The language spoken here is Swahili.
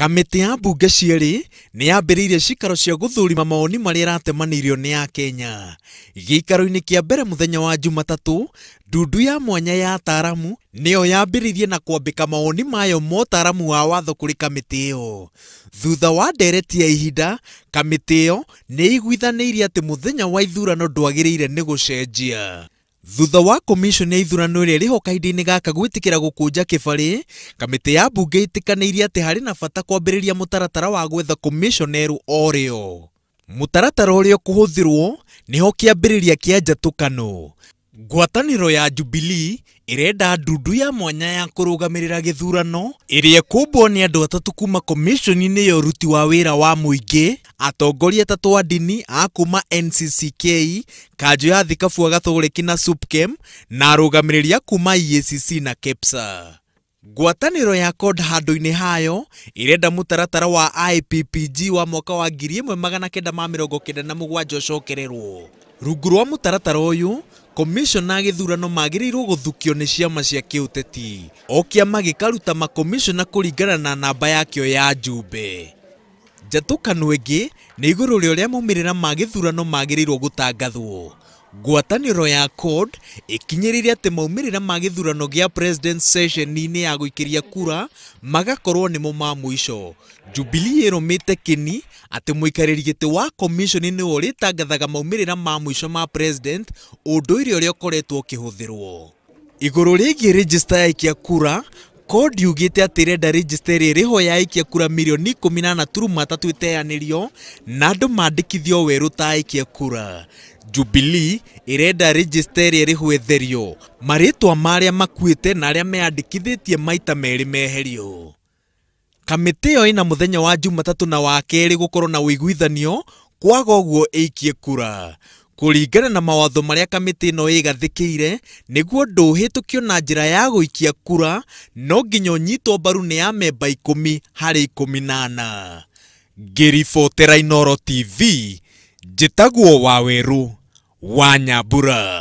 kamĩtĩ ya mbunge cierĩ nĩ yambĩrĩirie cikaro cia gũthũrima mawoni marĩa ĩratemanĩirio nĩ kenya gĩikaro-inĩ kĩa mbere mũthenya wa jumatatũ ndundu ya mwanya ya ataaramu nĩyo yambĩrĩirie na kwambĩka mawoni mayo ma ũtaaramu wa watho kũrĩ kamĩtĩ ĩyo thutha wa ndereti ya ihinda kamĩtĩ ĩyo nĩ ĩiguithanĩirie atĩ mũthenya wa ithurano ndwagĩrĩire nĩ gũcenjia thutha wa komishoni ya ithurano ĩrĩa ho kahinda-inĩ gaka gwĩtĩkĩra gũkũnja kĩbarĩ kamĩtĩ ya mbunge ĩtĩkanĩirie atĩ harĩ na bata kwambĩrĩria mũtaratara wa gwetha komishonero orĩo mũtaratara ũrĩa ũkũhũthĩrwo nĩho kĩambĩrĩria kĩa njatũkano ngwatanĩro ya jubilii ĩrenda ndundu ya mwanya ya kũrũgamĩrĩra gĩthurano ĩrĩa ĩkũmbwo nĩ andũ atatũ kuma komishoni-inĩ ya ũruti wa wĩra wa mũingĩ atongoria atatũ a ndini a kuma NCCK kanjũ ya thikabu wa gathoreki na supkem na arũgamĩrĩri a kuma EACC na KEPSA ngwatanĩro ya cod handũ-inĩ hayo ĩrenda mũtaratara wa IPPG wa mwaka wa 1997 ũcokererwo rungu rwa mũtaratara ũyũ makomishona gĩthurano magĩrĩirũo gũthukio nĩ ciama cia kĩũteti o kĩama gĩkaruta makomishona kũringana na namba yakĩo ya njumbe njatũkano ĩngĩ nĩ igũrũ rĩa ũrĩa maumĩrĩra ma gĩthurano magĩrĩirũo gũtangathwo ngwatanĩro ya CORD ĩkinyĩrĩire atĩ maumĩrĩra ma gĩthurano gĩa president session-inĩ ya gũikĩria kura magakorwo nĩmo ma mũico Jubilee ĩrũmĩte kĩni atĩ mũikarĩri gĩtĩ wa komishoni nĩwe ũrĩtangathaga maumĩrĩra ma mũico ma president ũndũire ũrĩa ũkoretwo ũkĩhũthĩrwo igũrũ rĩgiĩ rĩjĩsta ya ikia kura kodi yugite atirenda register ririho yaikia kura milioni ikumi na turuma tatu na ndu mandikithio weru taikie kura Jubilee irenda register ho etherio maritwa maria makuite na aria meandikithitie maita meri meherio kamĩtĩ ĩyo ĩna muthenya wa jumatatũ na wakeri kerĩ gũkorwo na ũiguithanio kwaga ũguo ĩikie kura kũringana na mawatho maria kamĩtĩ ĩno ĩgathĩkĩire nĩguo nduhitukio na njira ya gũikia kura no nginya ũnyitwo mbaru ni amemba ikumi hari ikumi nana ngiribotera inoro TV wa waweru wa nyambura